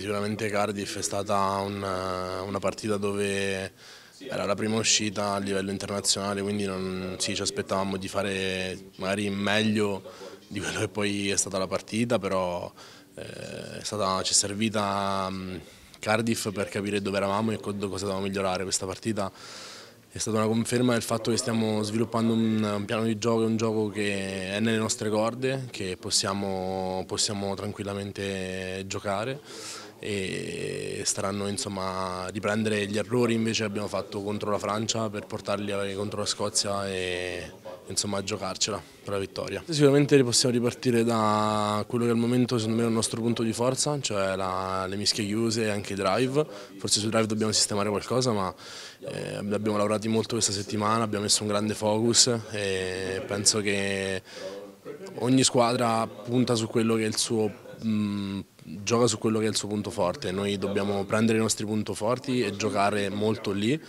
Sicuramente Cardiff è stata una, eh, una, partita dove era la prima uscita a livello internazionale, quindi non, sì, ci aspettavamo di fare magari meglio di quello che poi è stata la partita, però eh, stata, ci è servita mm, Cardiff per capire dove eravamo e cosa dovevamo migliorare. Questa partita è stata una conferma del fatto che stiamo sviluppando un, un piano di gioco, un gioco che è nelle nostre corde, che possiamo, possiamo tranquillamente giocare e staranno insomma riprendere gli errori invece che abbiamo fatto contro la Francia per portarli contro la Scozia e insomma, a giocarcela per la vittoria. Sicuramente possiamo ripartire da quello che al momento secondo me è il nostro punto di forza, cioè la, le mischie chiuse e anche i drive, forse sui drive dobbiamo sistemare qualcosa ma eh, abbiamo lavorato molto questa settimana, abbiamo messo un grande focus e penso che ogni squadra punta su quello che è il suo mh, mm, gioca su quello che è il suo punto forte, noi dobbiamo prendere i nostri punti forti e giocare molto lì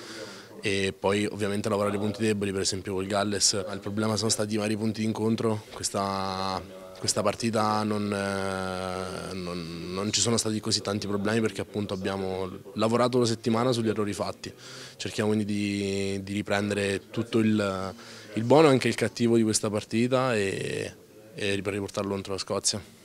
e poi ovviamente lavorare i punti deboli, per esempio col Galles. Il problema sono stati i vari punti d'incontro, questa, questa partita non, eh, non, non, ci sono stati così tanti problemi perché appunto abbiamo lavorato una settimana sugli errori fatti, cerchiamo quindi di, di riprendere tutto il, il buono e anche il cattivo di questa partita e, e riportarlo contro la Scozia.